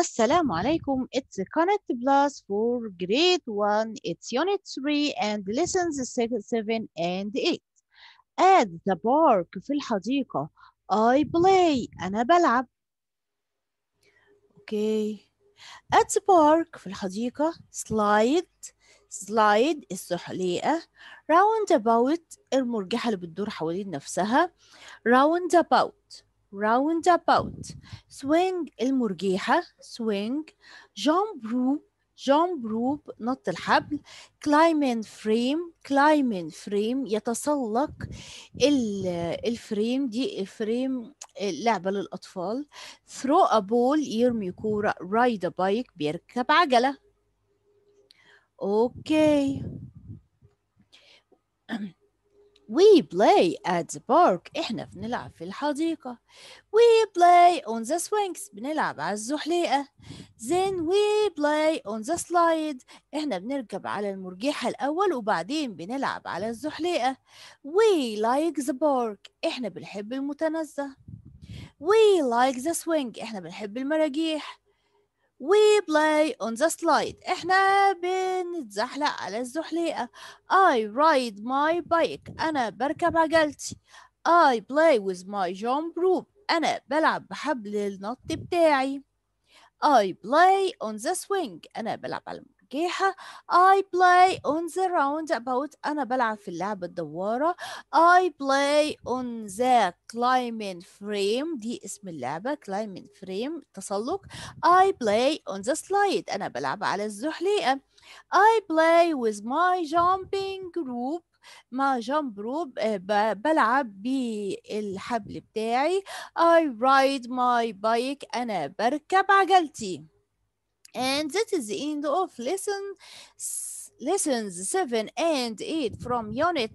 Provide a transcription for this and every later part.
السلام عليكم it's a connect plus for grade 1 it's unit 3 and lessons seven 7 and 8 at the park في الحديقة I play أنا بلعب okay at the park في الحديقة slide slide السحليقة round about المرجحة اللي بتدور حوالين نفسها round about round about swing المرجيحة swing jump rope jump rope نط الحبل climbing frame climbing frame يتسلق الفريم دي فريم لعبة للأطفال throw a ball يرمي كورة ride a bike بيركب عجلة اوكي okay. We play at the park احنا بنلعب في الحديقة We play on the swings بنلعب على الزحليقة Then we play on the slide احنا بنركب على المرجحة الأول وبعدين بنلعب على الزحليقة We like the park احنا بنحب المتنزه We like the swing احنا بنحب المراجيح We play on the slide احنا بنتزحلق على الزحليقة I ride my bike انا بركب عجلتي I play with my jump rope انا بلعب بحبل النط بتاعي I play on the swing انا بلعب على الجيحة I play on the roundabout أنا بلعب في اللعبة الدوارة I play on the climbing frame دي اسم اللعبة climbing frame تسلق I play on the slide أنا بلعب على الزحليقة I play with my jumping group مع جامب روب بلعب بالحبل بتاعي I ride my bike أنا بركب عجلتي And that is the end of lesson lessons 7 and 8 from unit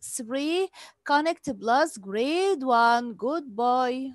3 connect plus grade 1 goodbye